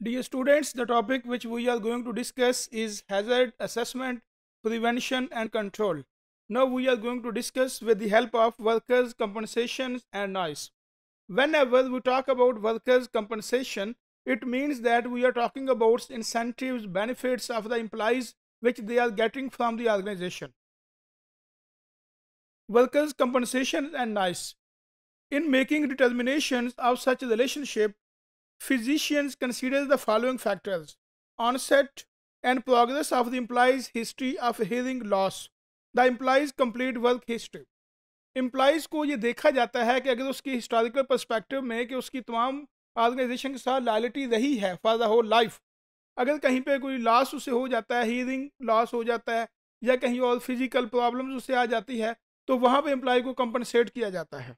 Dear students, the topic which we are going to discuss is hazard assessment, prevention and control. Now we are going to discuss with the help of workers' compensations and noise. Whenever we talk about workers' compensation, it means that we are talking about incentives, benefits of the employees which they are getting from the organization. Workers' compensation and noise. In making determinations of such a relationship, physicians consider the following factors onset and progress of the employee's history of hearing loss the employees complete work history employees को ये देखा जाता है कि अगर उसकी historical perspective में कि उसकी तमाम ऑर्गेनाइजेशन के साथ लॉयलिटी रही है फॉर द होल लाइफ अगर कहीं पे कोई लॉस उसे हो जाता है हीरिंग लॉस हो जाता है या कहीं और फिजिकल प्रॉब्लम्स उसे आ जाती है तो वहाँ पे एम्प्लॉय को कंपनसेट किया जाता है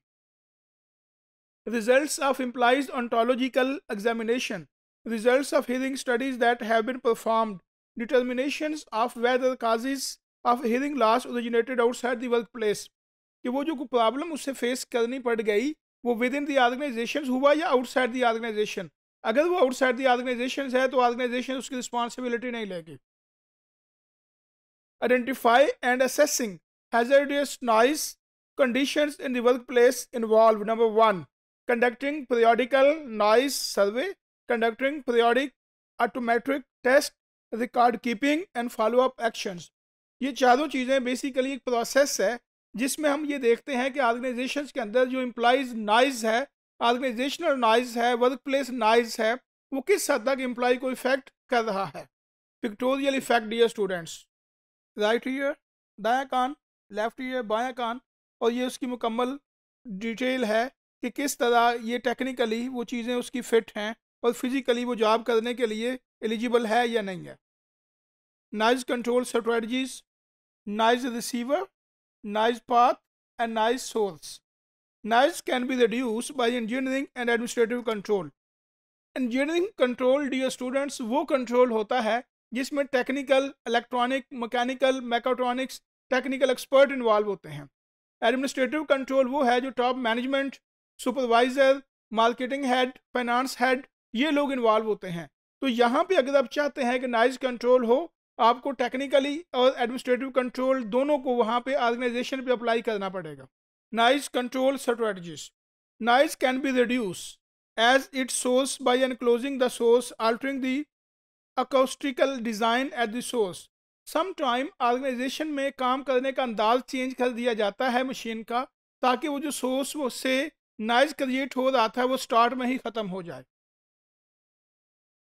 results of implies ontological examination, results of hearing studies that have been performed, determinations of whether causes of hearing loss originated outside the workplace. कि वो जो प्रॉब्लम उससे फेस करनी पड़ गई वो विद इन दी ऑर्गेनाइजेशन हुआ या आउटसाइड दी ऑर्गेनाइजेशन अगर वो आउटसाइड दी ऑर्गेनाइजेशन है तो ऑर्गेनाइजेशन उसकी रिस्पॉन्सिबिलिटी नहीं लेगी identify and assessing hazardous noise conditions in the workplace involved number 1 conducting periodical noise survey conducting periodic atometric test record keeping and follow up actions ये चारों चीज़ें बेसिकली एक process है जिसमें हम ये देखते हैं कि ऑर्गेनाइजेशन के अंदर जो एम्प्लॉयज़ नाइज है ऑर्गेनाइजेशनल नाइज है वर्क प्लेस नाइज है वो किस हद तक एम्प्लॉय को इफेक्ट कर रहा है pictorial effect dear students right ear दाया कान लेफ्ट ईयर बाया कान और ये उसकी मुकम्मल डिटेल है कि किस तरह ये टेक्निकली वो चीज़ें उसकी फिट हैं और फिज़िकली वो जॉब करने के लिए एलिजिबल है या नहीं है noise control strategies noise receiver noise path and noise source noise can be reduce by engineering and administrative control engineering control dear students वो कंट्रोल होता है जिसमें technical electronic mechanical mechatronics technical expert involve होते हैं administrative control वो है जो top management supervisor marketing head finance head ये लोग इन्वॉल्व होते हैं तो यहाँ पे अगर आप चाहते हैं कि नाइज कंट्रोल हो आपको टेक्निकली और एडमिनिस्ट्रेटिव कंट्रोल दोनों को वहाँ पे ऑर्गेनाइजेशन पे अप्लाई करना पड़ेगा noise control strategies noise can be reduce as its source an enclosing the source altering the acoustical design at doors some time organisation में काम करने का अंदाज चेंज कर दिया जाता है मशीन का ताकि वो जो सोर्स वो से नाइस क्रिएट हो रहा था वो स्टार्ट में ही ख़त्म हो जाए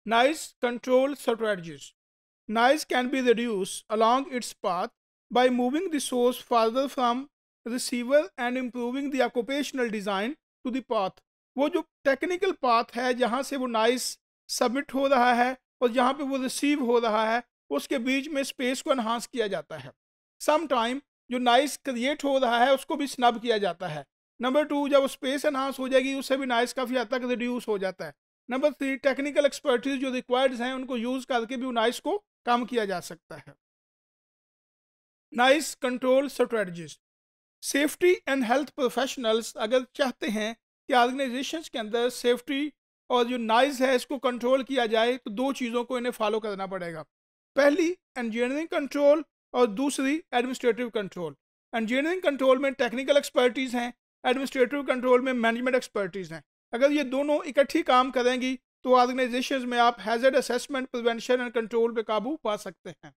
noise control strategies noise can be reduce along its path by moving the source farther from receiver and improving the design to to the वो जो टेक्निकल पाथ है जहाँ से वो नाइस सबमिट हो रहा है और जहाँ पर वो रिसीव हो रहा है उसके बीच में स्पेस को इन्हांस किया जाता है सम टाइम जो नाइस क्रिएट हो रहा है उसको भी स्नब किया जाता है नंबर टू जब स्पेस एनहांस हो जाएगी उससे भी नॉइस काफ़ी हद तक रिड्यूस हो जाता है नंबर थ्री टेक्निकल एक्सपर्टीज जो रिक्वायर्ड हैं उनको यूज़ करके भी नॉइस को कम किया जा सकता है noise control strategies safety and health professionals अगर चाहते हैं कि ऑर्गेनाइजेशन के अंदर सेफ्टी और जो नॉइज़ है इसको कंट्रोल किया जाए तो दो चीज़ों को इन्हें फॉलो करना पड़ेगा पहली इंजीनियरिंग कंट्रोल और दूसरी एडमिनिस्ट्रेटिव कंट्रोल इंजीनियरिंग कंट्रोल में टेक्निकल एक्सपर्टीज़ हैं एडमिनिस्ट्रेटिव कंट्रोल में मैनेजमेंट एक्सपर्टीज़ हैं अगर ये दोनों इकट्ठी काम करेंगी तो ऑर्गेनाइजेशन में आप hazard assessment prevention and control पे काबू पा सकते हैं